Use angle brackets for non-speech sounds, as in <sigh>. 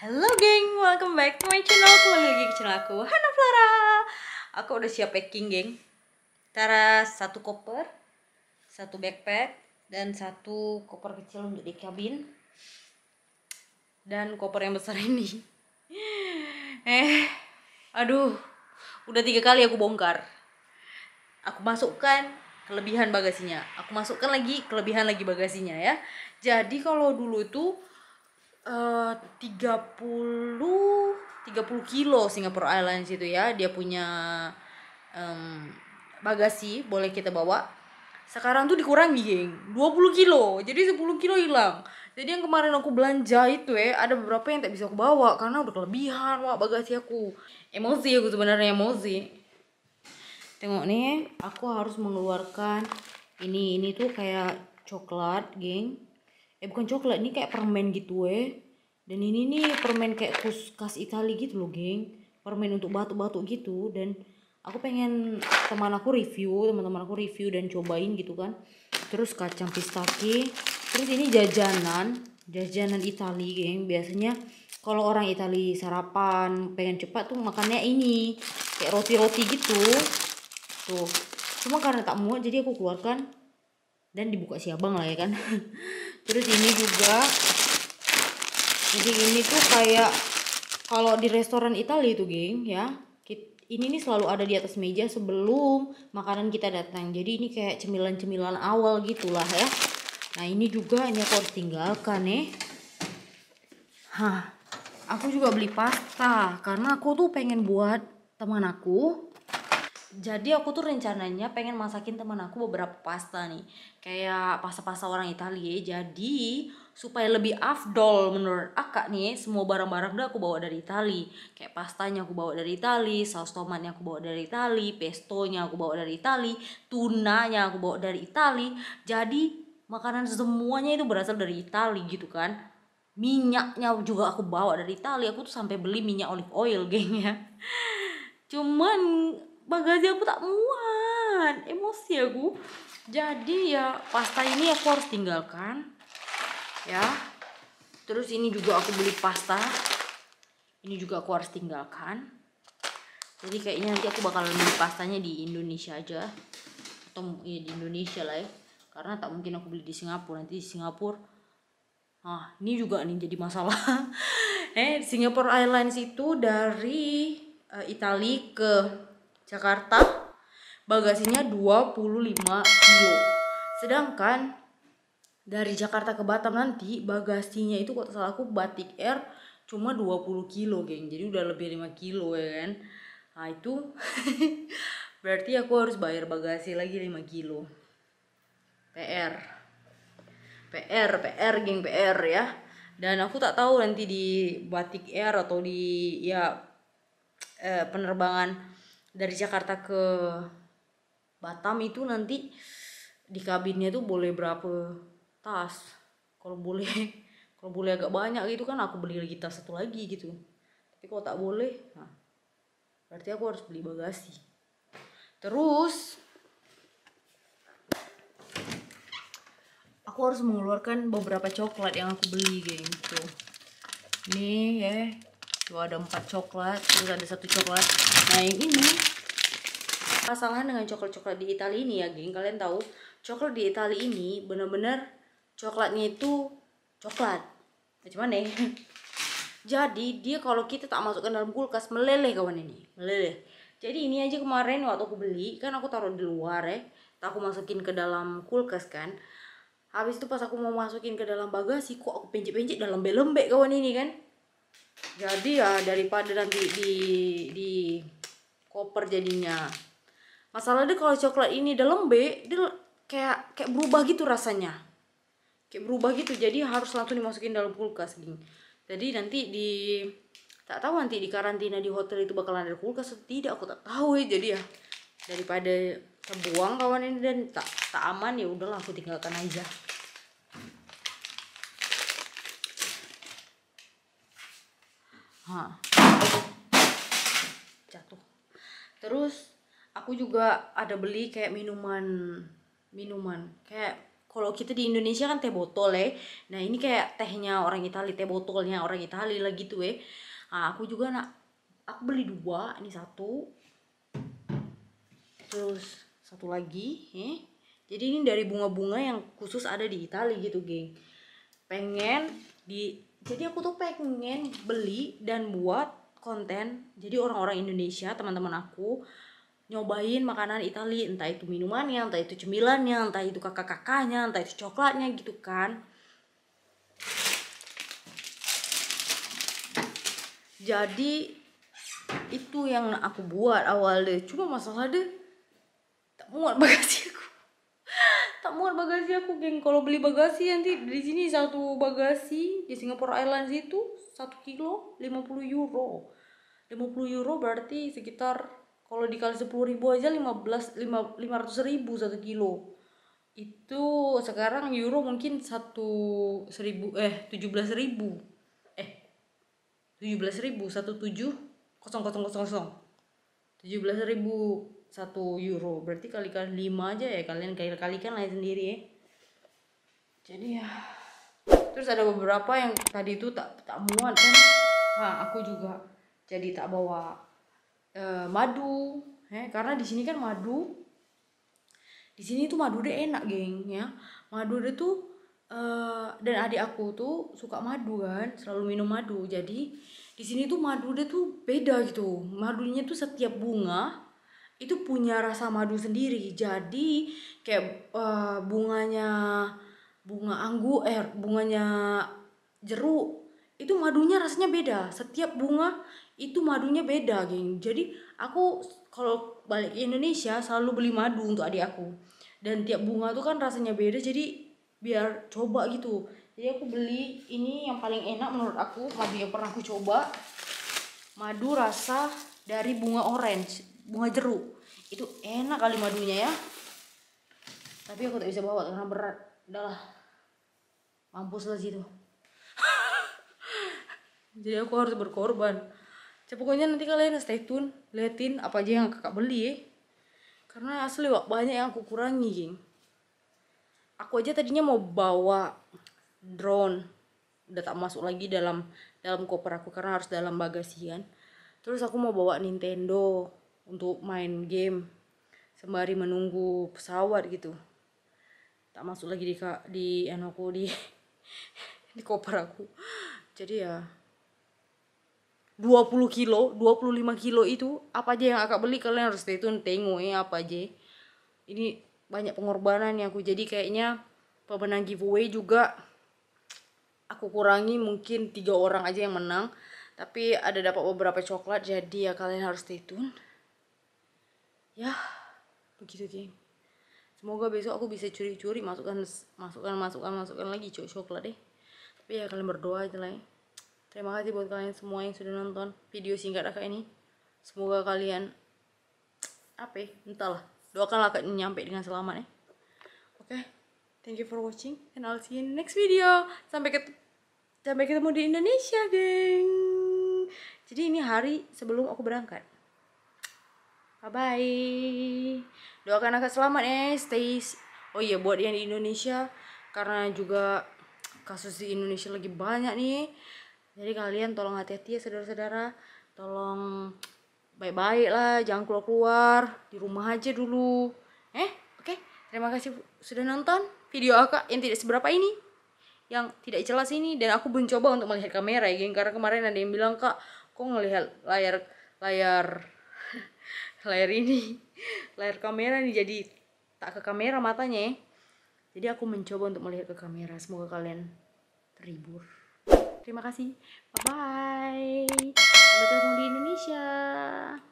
Halo geng, welcome back to my channel Kembali lagi ke channel aku, Hana Flara Aku udah siap packing geng Tara satu koper Satu backpack Dan satu koper kecil untuk di kabin Dan koper yang besar <laughs> ini Eh, aduh Udah tiga kali aku bongkar Aku masukkan kelebihan bagasinya Aku masukkan lagi kelebihan lagi bagasinya ya Jadi kalau dulu itu Eh, tiga puluh tiga puluh kilo Singapore Airlines itu ya dia punya um, bagasi boleh kita bawa sekarang tuh dikurangi geng dua puluh kilo jadi sepuluh kilo hilang jadi yang kemarin aku belanja itu ya ada beberapa yang tak bisa aku bawa karena udah kelebihan wah bagasi aku emosi aku sebenarnya emosi tengok nih aku harus mengeluarkan ini ini tuh kayak coklat geng eh bukan coklat ini kayak permen gitu eh dan ini nih permen kayak kus khas Itali gitu loh geng permen untuk batu-batu gitu dan aku pengen teman aku review teman-teman aku review dan cobain gitu kan terus kacang pistaki terus ini jajanan jajanan Italia geng biasanya kalau orang Itali sarapan pengen cepat tuh makannya ini kayak roti-roti gitu tuh cuma karena tak muat jadi aku keluarkan dan dibuka si abang lah ya kan <laughs> terus ini juga jadi ini tuh kayak kalau di restoran Italia itu geng ya ini nih selalu ada di atas meja sebelum makanan kita datang jadi ini kayak cemilan-cemilan awal gitulah ya nah ini juga ini aku harus tinggalkan nih ya. hah aku juga beli pasta karena aku tuh pengen buat teman aku jadi aku tuh rencananya pengen masakin teman aku beberapa pasta nih kayak pasta-pasta orang Italia jadi supaya lebih afdol menurut akak nih semua barang-barang udah aku bawa dari Italia kayak pastanya aku bawa dari Italia saus tomatnya aku bawa dari Itali pestonya aku bawa dari Itali tunanya aku bawa dari Italia jadi makanan semuanya itu berasal dari Italia gitu kan minyaknya juga aku bawa dari Italia aku tuh sampai beli minyak olive oil gengnya cuman bagasi aku tak muat emosi aku jadi ya pasta ini aku harus tinggalkan ya terus ini juga aku beli pasta ini juga aku harus tinggalkan jadi kayaknya nanti aku bakal beli pastanya di Indonesia aja atau ya di Indonesia lah ya karena tak mungkin aku beli di Singapura nanti di Singapura ah ini juga nih jadi masalah <laughs> eh Singapore Airlines itu dari uh, Italia ke Jakarta bagasinya 25 kilo. Sedangkan dari Jakarta ke Batam nanti bagasinya itu kalau salah aku Batik Air cuma 20 kilo, geng. Jadi udah lebih 5 kilo ya kan. Nah, itu <laughs> berarti aku harus bayar bagasi lagi 5 kilo. PR. PR, PR, geng, PR ya. Dan aku tak tahu nanti di Batik Air atau di ya eh, penerbangan dari Jakarta ke Batam itu nanti di kabinnya tuh boleh berapa tas kalau boleh <laughs> kalau boleh agak banyak gitu kan aku beli lagi tas satu lagi gitu tapi kalau tak boleh nah, berarti aku harus beli bagasi terus aku harus mengeluarkan beberapa coklat yang aku beli gitu Ini ya tuh ada empat coklat terus ada satu coklat nah yang ini masalah dengan coklat-coklat di Italia ini ya geng kalian tahu coklat di Italia ini bener-bener coklatnya itu coklat cuman nih ya? <laughs> jadi dia kalau kita tak masukkan dalam kulkas meleleh kawan ini meleleh jadi ini aja kemarin waktu aku beli kan aku taruh di luar ya tak aku masukin ke dalam kulkas kan habis itu pas aku mau masukin ke dalam bagasi kok aku pencet-pencet dalam belembek kawan ini kan jadi ya daripada nanti di di koper jadinya masalahnya kalau coklat ini udah lembek dia kayak kayak berubah gitu rasanya kayak berubah gitu jadi harus langsung dimasukin dalam kulkas gini jadi nanti di tak tahu nanti di karantina di hotel itu bakalan ada kulkas atau tidak aku tak tahu ya jadi ya daripada terbuang kawan ini dan tak tak aman ya udahlah aku tinggalkan aja ha. jatuh terus aku juga ada beli kayak minuman minuman kayak kalau kita di Indonesia kan teh botol ya nah ini kayak tehnya orang Italia teh botolnya orang Italia lagi tuh ya nah, aku juga nak aku beli dua ini satu terus satu lagi eh. jadi ini dari bunga-bunga yang khusus ada di Italia gitu geng pengen di jadi aku tuh pengen beli dan buat konten jadi orang-orang Indonesia teman-teman aku nyobain makanan Italia entah itu minumannya entah itu cemilannya entah itu kakak-kakaknya entah itu coklatnya gitu kan jadi itu yang aku buat awal deh cuma masalah deh tak muat <laughs> bagasi muat bagasi aku geng kalau beli bagasi nanti di sini satu bagasi di Singapore Airlines itu satu kilo 50 euro 50 euro berarti sekitar kalau dikali 10 ribu aja 15 lima 500 ribu satu kilo itu sekarang euro mungkin satu seribu eh 17 ribu eh 17 ribu satu tujuh kosong kosong kosong kosong 17 ribu satu euro berarti kalikan lima aja ya kalian kali kalikan lain sendiri ya jadi ya terus ada beberapa yang tadi itu tak tak muat kan nah aku juga jadi tak bawa uh, madu eh karena di sini kan madu di sini tuh madu deh enak geng ya madu deh tuh uh, dan adik aku tuh suka madu kan selalu minum madu jadi di sini tuh madu deh tuh beda gitu madunya tuh setiap bunga itu punya rasa madu sendiri jadi kayak uh, bunganya bunga anggur eh bunganya jeruk itu madunya rasanya beda setiap bunga itu madunya beda geng jadi aku kalau balik ke Indonesia selalu beli madu untuk adik aku dan tiap bunga tuh kan rasanya beda jadi biar coba gitu jadi aku beli ini yang paling enak menurut aku madu yang pernah aku coba madu rasa dari bunga orange bunga jeruk itu enak kali madunya ya tapi aku tak bisa bawa karena berat udahlah mampus lah situ <laughs> jadi aku harus berkorban ya, pokoknya nanti kalian stay tune liatin apa aja yang kakak beli ya karena asli wak, banyak yang aku kurangi geng aku aja tadinya mau bawa drone udah tak masuk lagi dalam dalam koper aku karena harus dalam bagasi kan terus aku mau bawa Nintendo untuk main game sembari menunggu pesawat gitu tak masuk lagi di kak di anu aku di <laughs> di koper aku jadi ya 20 kilo 25 kilo itu apa aja yang akak beli kalian harus hitung tengok ya apa aja ini banyak pengorbanan yang aku jadi kayaknya pemenang giveaway juga aku kurangi mungkin tiga orang aja yang menang tapi ada dapat beberapa coklat jadi ya kalian harus tune ya begitu geng semoga besok aku bisa curi-curi masukkan masukkan masukkan masukkan lagi cok coklat deh tapi ya kalian berdoa aja lah ya. terima kasih buat kalian semua yang sudah nonton video singkat aku ini semoga kalian apa ya, entahlah doakanlah kakak nyampe dengan selamat ya oke okay. thank you for watching and I'll see you in the next video sampai ketemu sampai ketemu di Indonesia geng jadi ini hari sebelum aku berangkat Bye bye. Doakan kakak selamat ya. Stay Oh iya buat yang di Indonesia karena juga kasus di Indonesia lagi banyak nih. Jadi kalian tolong hati-hati ya saudara-saudara. Tolong baik-baik lah, jangan keluar-keluar, di rumah aja dulu. Eh, oke. Okay. Terima kasih sudah nonton video aku yang tidak seberapa ini. Yang tidak jelas ini dan aku mencoba untuk melihat kamera ya, geng. karena kemarin ada yang bilang, "Kak, kok ngelihat layar layar layar ini layar kamera nih jadi tak ke kamera matanya ya. jadi aku mencoba untuk melihat ke kamera semoga kalian terhibur terima kasih bye bye sampai ketemu di Indonesia